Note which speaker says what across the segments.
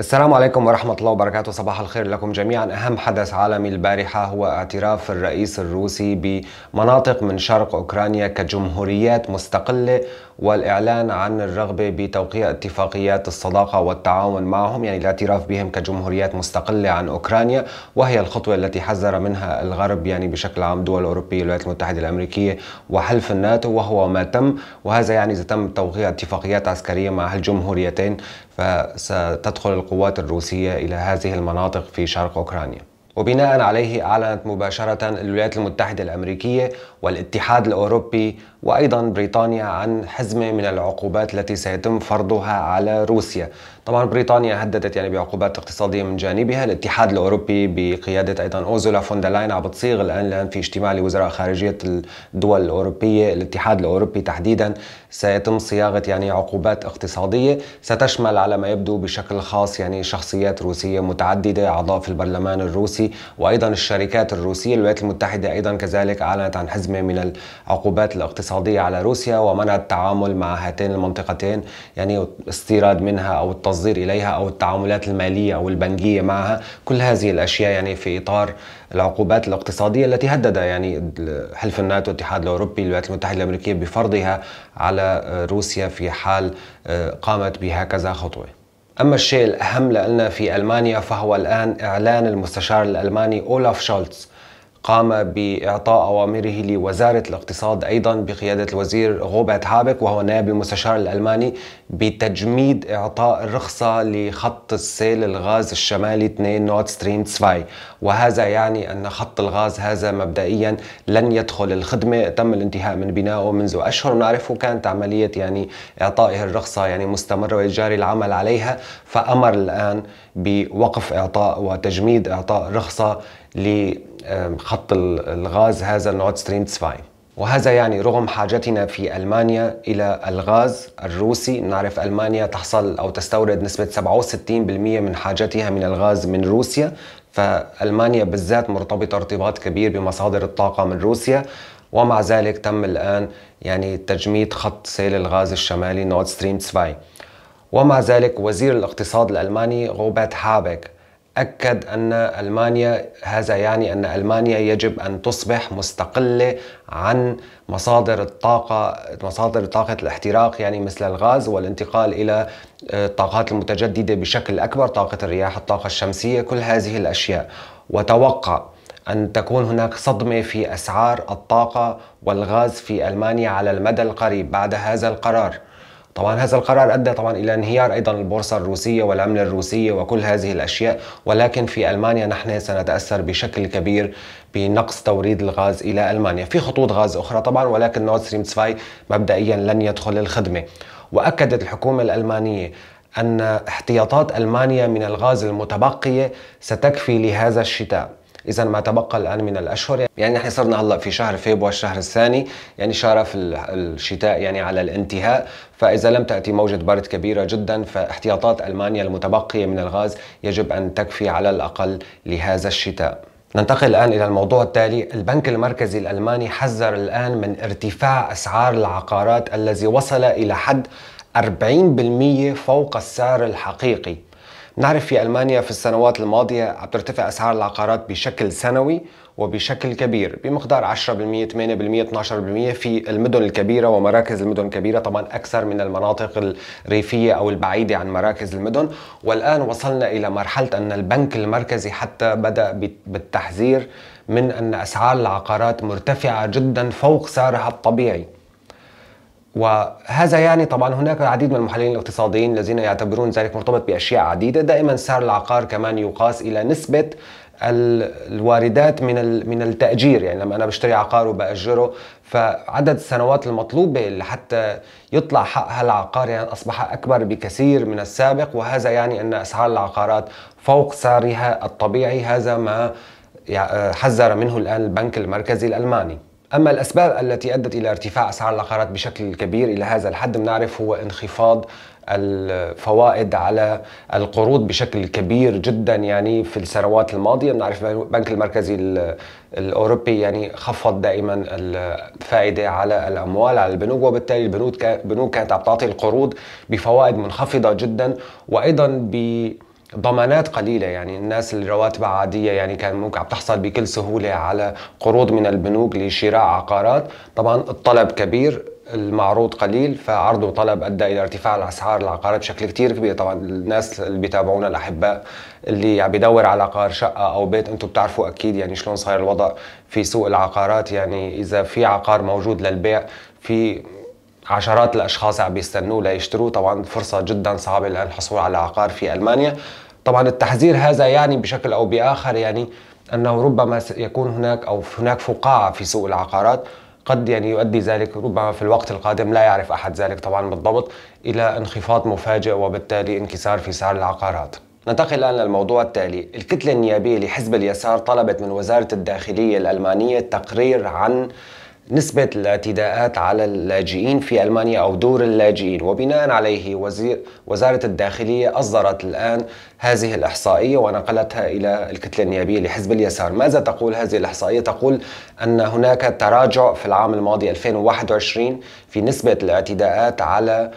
Speaker 1: السلام عليكم ورحمة الله وبركاته صباح الخير لكم جميعا أهم حدث عالمي البارحة هو اعتراف الرئيس الروسي بمناطق من شرق أوكرانيا كجمهوريات مستقلة والإعلان عن الرغبة بتوقيع اتفاقيات الصداقة والتعاون معهم يعني الاعتراف بهم كجمهوريات مستقلة عن أوكرانيا وهي الخطوة التي حذر منها الغرب يعني بشكل عام دول أوروبية الولايات المتحدة الأمريكية وحلف الناتو وهو ما تم وهذا يعني إذا تم توقيع اتفاقيات عسكرية مع هالجمهوريتين فستدخل القوات الروسية إلى هذه المناطق في شرق أوكرانيا وبناء عليه أعلنت مباشرة الولايات المتحدة الأمريكية والاتحاد الأوروبي وأيضا بريطانيا عن حزمة من العقوبات التي سيتم فرضها على روسيا طبعا بريطانيا هددت يعني بعقوبات اقتصادية من جانبها الاتحاد الأوروبي بقيادة أيضا أوزولا فوندلاين عم بتصيغ الآن الآن في اجتماع لوزراء خارجية الدول الأوروبية الاتحاد الأوروبي تحديدا سيتم صياغة يعني عقوبات اقتصادية ستشمل على ما يبدو بشكل خاص يعني شخصيات روسية متعددة أعضاء في البرلمان الروسي وأيضا الشركات الروسية الولايات المتحدة أيضا كذلك أعلنت عن حزمة من العقوبات الاقتصادية على روسيا ومنع التعامل مع هاتين المنطقتين يعني استيراد منها أو التصدير إليها أو التعاملات المالية أو البنكية معها كل هذه الأشياء يعني في إطار العقوبات الاقتصادية التي هدد يعني حلف الناتو الاتحاد الأوروبي الولايات المتحدة الأمريكية بفرضها على روسيا في حال آه، قامت بهكذا خطوة أما الشيء الأهم لنا في ألمانيا فهو الآن إعلان المستشار الألماني أولاف شولتز قام بإعطاء أوامره لوزارة الاقتصاد أيضا بقيادة الوزير غوبت هابك وهو نائب المستشار الألماني بتجميد إعطاء الرخصة لخط السيل الغاز الشمالي 2 نورد ستريم 2 وهذا يعني أن خط الغاز هذا مبدئيا لن يدخل الخدمة تم الانتهاء من بنائه منذ أشهر نعرفه كانت عملية يعني إعطائه الرخصة يعني مستمرة وجاري العمل عليها فأمر الآن بوقف إعطاء وتجميد إعطاء رخصة خط الغاز هذا نورد ستريم 2 وهذا يعني رغم حاجتنا في ألمانيا إلى الغاز الروسي نعرف ألمانيا تحصل أو تستورد نسبة 67% من حاجتها من الغاز من روسيا فألمانيا بالذات مرتبطة ارتباط كبير بمصادر الطاقة من روسيا ومع ذلك تم الآن يعني تجميد خط سيل الغاز الشمالي نورد ستريم 2 ومع ذلك وزير الاقتصاد الألماني روبرت هابك أكد أن ألمانيا هذا يعني أن ألمانيا يجب أن تصبح مستقلة عن مصادر الطاقة مصادر طاقة الاحتراق يعني مثل الغاز والانتقال إلى آه، الطاقات المتجددة بشكل أكبر طاقة الرياح الطاقة الشمسية كل هذه الأشياء وتوقع أن تكون هناك صدمة في أسعار الطاقة والغاز في ألمانيا على المدى القريب بعد هذا القرار طبعا هذا القرار أدى طبعا إلى انهيار أيضا البورصة الروسية والعملة الروسية وكل هذه الأشياء ولكن في ألمانيا نحن سنتأثر بشكل كبير بنقص توريد الغاز إلى ألمانيا في خطوط غاز أخرى طبعا ولكن نورد ستريم 2 مبدئيا لن يدخل الخدمة وأكدت الحكومة الألمانية أن احتياطات ألمانيا من الغاز المتبقية ستكفي لهذا الشتاء اذا ما تبقى الان من الاشهر يعني نحن صرنا هلا في شهر فيبوار الشهر الثاني يعني شرف الشتاء يعني على الانتهاء فاذا لم تاتي موجه برد كبيره جدا فاحتياطات المانيا المتبقيه من الغاز يجب ان تكفي على الاقل لهذا الشتاء ننتقل الآن إلى الموضوع التالي البنك المركزي الألماني حذر الآن من ارتفاع أسعار العقارات الذي وصل إلى حد 40% فوق السعر الحقيقي نعرف في ألمانيا في السنوات الماضية عم ترتفع أسعار العقارات بشكل سنوي وبشكل كبير بمقدار 10% 8% 12% في المدن الكبيرة ومراكز المدن الكبيرة طبعا أكثر من المناطق الريفية أو البعيدة عن مراكز المدن والآن وصلنا إلى مرحلة أن البنك المركزي حتى بدأ بالتحذير من أن أسعار العقارات مرتفعة جدا فوق سعرها الطبيعي وهذا يعني طبعا هناك العديد من المحللين الاقتصاديين الذين يعتبرون ذلك مرتبط باشياء عديده دائما سعر العقار كمان يقاس الى نسبه الواردات من من التاجير يعني لما انا بشتري عقار وباجره فعدد السنوات المطلوبه لحتى يطلع حق هالعقار يعني اصبح اكبر بكثير من السابق وهذا يعني ان اسعار العقارات فوق سعرها الطبيعي هذا ما حذر منه الان البنك المركزي الالماني أما الأسباب التي أدت إلى ارتفاع أسعار العقارات بشكل كبير إلى هذا الحد بنعرف هو انخفاض الفوائد على القروض بشكل كبير جدا يعني في السنوات الماضيه بنعرف البنك المركزي الاوروبي يعني خفض دائما الفائده على الاموال على البنوك وبالتالي البنوك كانت عم تعطي القروض بفوائد منخفضه جدا وايضا ب ضمانات قليلة يعني الناس اللي رواتبها عادية يعني كان ممكن عم تحصل بكل سهولة على قروض من البنوك لشراء عقارات طبعا الطلب كبير المعروض قليل فعرض وطلب ادى الى ارتفاع الاسعار العقارات بشكل كثير كبير طبعا الناس اللي بيتابعونا الاحباء اللي عم يدور على عقار شقه او بيت انتم بتعرفوا اكيد يعني شلون صاير الوضع في سوق العقارات يعني اذا في عقار موجود للبيع في عشرات الاشخاص عم بيستنوه ليشتروه طبعا فرصه جدا صعبه للحصول على عقار في المانيا طبعا التحذير هذا يعني بشكل او باخر يعني انه ربما يكون هناك او هناك فقاعه في سوق العقارات قد يعني يؤدي ذلك ربما في الوقت القادم لا يعرف احد ذلك طبعا بالضبط الى انخفاض مفاجئ وبالتالي انكسار في سعر العقارات. ننتقل الآن للموضوع التالي الكتلة النيابية لحزب اليسار طلبت من وزارة الداخلية الألمانية تقرير عن نسبة الاعتداءات على اللاجئين في ألمانيا أو دور اللاجئين وبناء عليه وزير وزارة الداخلية أصدرت الآن هذه الإحصائية ونقلتها إلى الكتلة النيابية لحزب اليسار ماذا تقول هذه الإحصائية؟ تقول أن هناك تراجع في العام الماضي 2021 في نسبة الاعتداءات على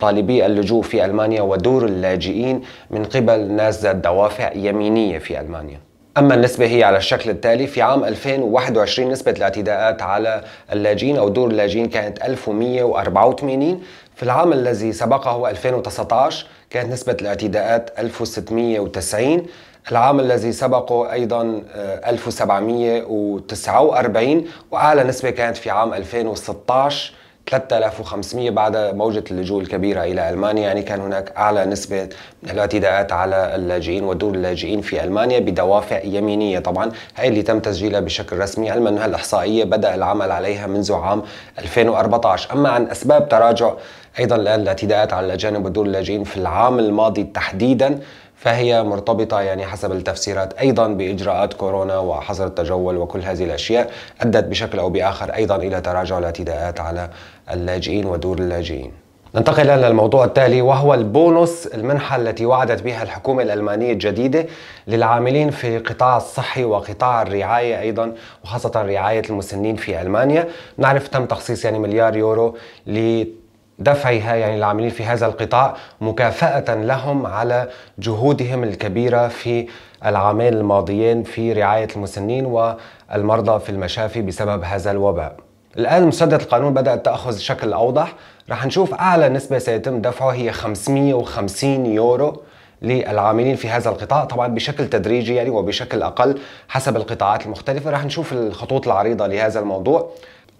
Speaker 1: طالبي اللجوء في ألمانيا ودور اللاجئين من قبل ناس ذات دوافع يمينية في ألمانيا أما النسبة هي على الشكل التالي في عام 2021 نسبة الاعتداءات على اللاجئين أو دور اللاجئين كانت 1184 في العام الذي سبقه 2019 كانت نسبة الاعتداءات 1690 العام الذي سبقه أيضا 1749 آه، وأعلى نسبة كانت في عام 2016 3500 بعد موجة اللجوء الكبيرة إلى ألمانيا يعني كان هناك أعلى نسبة من الاعتداءات على اللاجئين ودور اللاجئين في ألمانيا بدوافع يمينية طبعا هي اللي تم تسجيلها بشكل رسمي علما أنها الإحصائية بدأ العمل عليها منذ عام 2014 أما عن أسباب تراجع أيضا الان الاعتداءات على الأجانب ودور اللاجئين في العام الماضي تحديدا فهي مرتبطة يعني حسب التفسيرات أيضا بإجراءات كورونا وحظر التجول وكل هذه الأشياء أدت بشكل أو بآخر أيضا إلى تراجع الاعتداءات على اللاجئين ودور اللاجئين ننتقل الآن للموضوع التالي وهو البونص المنحة التي وعدت بها الحكومة الألمانية الجديدة للعاملين في القطاع الصحي وقطاع الرعاية أيضا وخاصة رعاية المسنين في ألمانيا نعرف تم تخصيص يعني مليار يورو دفعها يعني العاملين في هذا القطاع مكافأة لهم على جهودهم الكبيرة في العامين الماضيين في رعاية المسنين والمرضى في المشافي بسبب هذا الوباء الآن مسودة القانون بدأت تأخذ شكل أوضح رح نشوف أعلى نسبة سيتم دفعها هي 550 يورو للعاملين في هذا القطاع طبعا بشكل تدريجي يعني وبشكل أقل حسب القطاعات المختلفة رح نشوف الخطوط العريضة لهذا الموضوع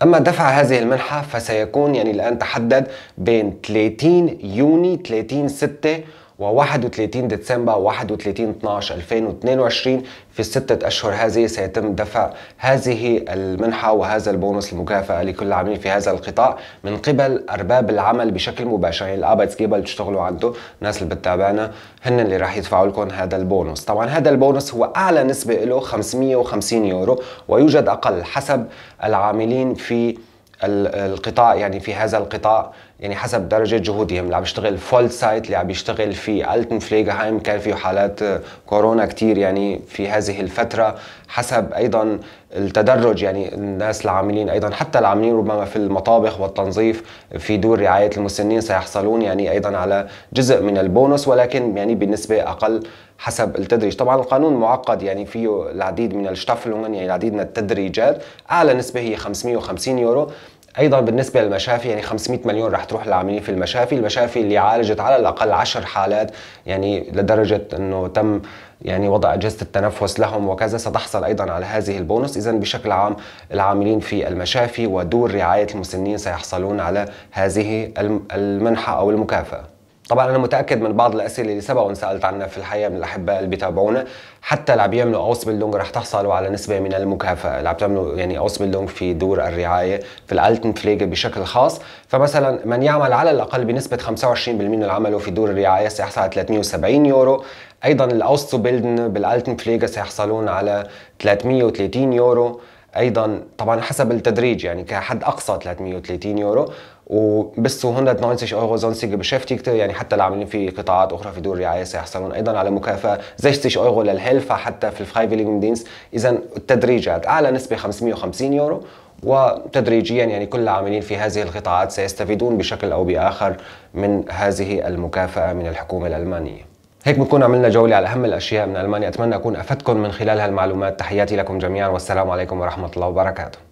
Speaker 1: أما دفع هذه المنحة فسيكون يعني الآن تحدد بين 30 يونيو 30 6 و31 ديسمبر و31 12 2022 في الستة أشهر هذه سيتم دفع هذه المنحة وهذا البونص المكافأة لكل العاملين في هذا القطاع من قبل أرباب العمل بشكل مباشر يعني الأربايتسجيبر اللي بتشتغلوا عنده الناس اللي بتتابعنا هن اللي راح يدفعوا لكم هذا البونص طبعا هذا البونص هو أعلى نسبة له 550 يورو ويوجد أقل حسب العاملين في القطاع يعني في هذا القطاع يعني حسب درجه جهودهم اللي عم يشتغل فول سايت اللي عم يشتغل في التن فليجهايم كان في حالات آه، كورونا كتير يعني في هذه الفتره حسب ايضا التدرج يعني الناس العاملين ايضا حتى العاملين ربما في المطابخ والتنظيف في دور رعايه المسنين سيحصلون يعني ايضا على جزء من البونص ولكن يعني بنسبه اقل حسب التدريج طبعا القانون معقد يعني فيه العديد من الشتافلون يعني العديد من التدريجات اعلى نسبه هي 550 يورو ايضا بالنسبه للمشافي يعني 500 مليون رح تروح للعاملين في المشافي، المشافي اللي عالجت على الاقل 10 حالات يعني لدرجه انه تم يعني وضع اجهزه التنفس لهم وكذا ستحصل ايضا على هذه البونص، اذا بشكل عام العاملين في المشافي ودور رعايه المسنين سيحصلون على هذه المنحه او المكافاه. طبعا انا متاكد من بعض الاسئله اللي سبق وانسالت عنها في الحياه من الاحباء اللي بيتابعونا حتى اللي عم يعملوا اوس بيلدونج رح تحصلوا على نسبه من المكافاه اللي عم تعملوا يعني اوس بيلدونج في دور الرعايه في الالتن فليج بشكل خاص فمثلا من يعمل على الاقل بنسبه 25% من عمله في دور الرعايه سيحصل على 370 يورو ايضا الاوس بيلدن بالالتن فليج سيحصلون على 330 يورو ايضا طبعا حسب التدريج يعني كحد اقصى 330 يورو وبس 190 أورو sonstige Beschäftigte يعني حتى العاملين في قطاعات أخرى في دور الرعاية سيحصلون أيضا على مكافأة 60 أورو للهلفة حتى في الفرايفيلينج دينس إذا التدريجات أعلى نسبة 550 يورو وتدريجيا يعني كل العاملين في هذه القطاعات سيستفيدون بشكل أو بآخر من هذه المكافأة من الحكومة الألمانية هيك بنكون عملنا جولة على أهم الأشياء من ألمانيا أتمنى أكون أفدتكم من خلال هالمعلومات تحياتي لكم جميعا والسلام عليكم ورحمة الله وبركاته